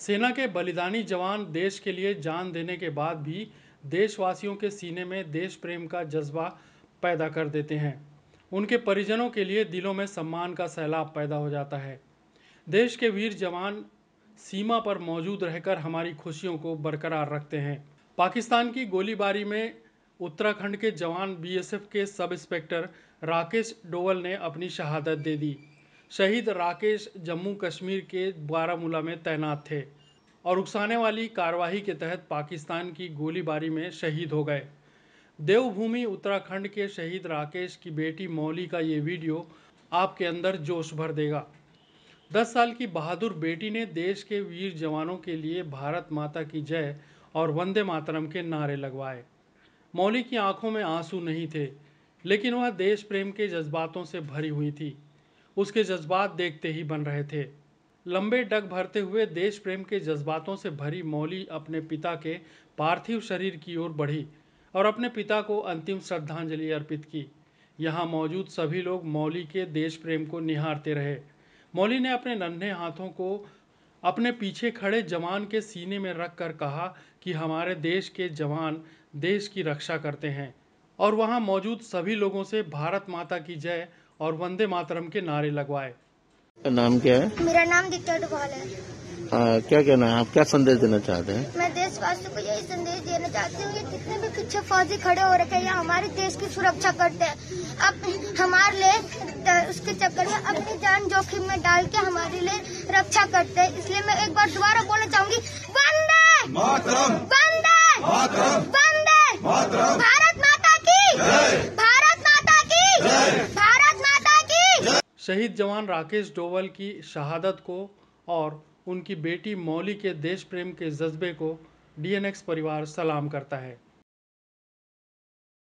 सेना के बलिदानी जवान देश के लिए जान देने के बाद भी देशवासियों के सीने में देश प्रेम का जज्बा पैदा कर देते हैं उनके परिजनों के लिए दिलों में सम्मान का सैलाब पैदा हो जाता है देश के वीर जवान सीमा पर मौजूद रहकर हमारी खुशियों को बरकरार रखते हैं पाकिस्तान की गोलीबारी में उत्तराखंड के जवान बीएसएफ के सब इंस्पेक्टर राकेश डोवल ने अपनी शहादत दे दी शहीद राकेश जम्मू कश्मीर के बारामूला में तैनात थे और उकसाने वाली कार्रवाई के तहत पाकिस्तान की गोलीबारी में शहीद हो गए देवभूमि उत्तराखंड के शहीद राकेश की बेटी मौली का ये वीडियो आपके अंदर जोश भर देगा दस साल की बहादुर बेटी ने देश के वीर जवानों के लिए भारत माता की जय और वंदे मातरम के नारे लगवाए मौली की आंखों में आंसू नहीं थे लेकिन वह देश प्रेम के जज्बातों से भरी हुई थी उसके जज्बात देखते ही बन रहे थे लंबे डग भरते हुए देश प्रेम के जज्बातों से भरी मौली अपने पिता के पार्थिव शरीर की ओर बढ़ी और अपने पिता को अंतिम श्रद्धांजलि अर्पित की यहाँ मौजूद सभी लोग मौली के देश प्रेम को निहारते रहे मौली ने अपने नन्हे हाथों को अपने पीछे खड़े जवान के सीने में रख कर कहा कि हमारे देश के जवान देश की रक्षा करते हैं और वहाँ मौजूद सभी लोगों से भारत माता की जय और वंदे मातरम के नारे लगवाए नाम क्या है मेरा नाम दिक्कत डुभाल है आ, क्या कहना है आप क्या संदेश देना चाहते हैं मैं देशवासियों को यही संदेश देना चाहती हूँ कितने जितने भी पीछे फौजी खड़े हो रखे हैं हमारे देश की सुरक्षा करते हैं अब हमारे लिए उसके चक्कर में अपनी जान जोखिम में डाल के हमारे लिए रक्षा करते हैं इसलिए मैं एक बार दोबारा बोलना चाहूंगी वंदे मातरम शहीद जवान राकेश डोवल की शहादत को और उनकी बेटी मौली के देश प्रेम के जज्बे को डी परिवार सलाम करता है